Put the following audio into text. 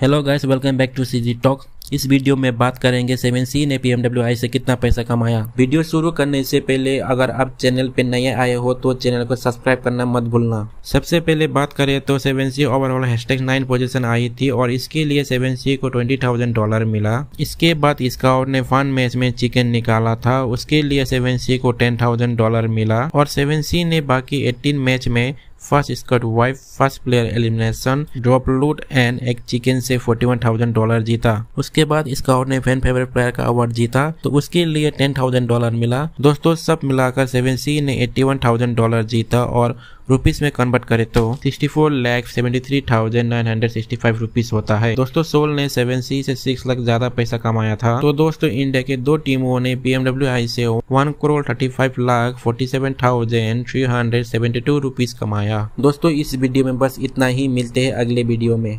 hello guys welcome back to CG talk इस video में बात करेंगे सेवन सी ने आई से कितना पैसा कमाया वीडियो शुरू करने से पहले अगर आप चैनल पे नए आए हो तो चैनल को सब्सक्राइब करना मत भूलना सबसे पहले बात करें तो seven C overall hashtag nine position आई थी और इसके लिए सेवन सी को ट्वेंटी थाउजेंड डॉलर मिला इसके बाद स्काउट ने फन मैच में चिकन निकाला था उसके लिए सेवन सी को टेन थाउजेंड डॉलर मिला और सेवन सी ने बाकी एटीन मैच में first squad wipe first player elimination drop loot and एक चिकन से 41,000 डॉलर जीता उसके बाद स्काउट ने फैन फेवरेट प्लेयर का अवार्ड जीता तो उसके लिए 10,000 डॉलर मिला दोस्तों सब मिलाकर सेवन सी ने 81,000 डॉलर जीता और रुपीस में कन्वर्ट करें तो sixty four lakh seventy three thousand nine hundred sixty five rupees होता है दोस्तों सोल ने सेवन सी से सिक्स लाख ज्यादा पैसा कमाया था तो दोस्तों इंडिया के दो टीमों ने बीएमडब्ल्यू आई से one crore thirty five lakh forty seven thousand three hundred seventy two rupees कमाया दोस्तों इस वीडियो में बस इतना ही मिलते हैं अगले वीडियो में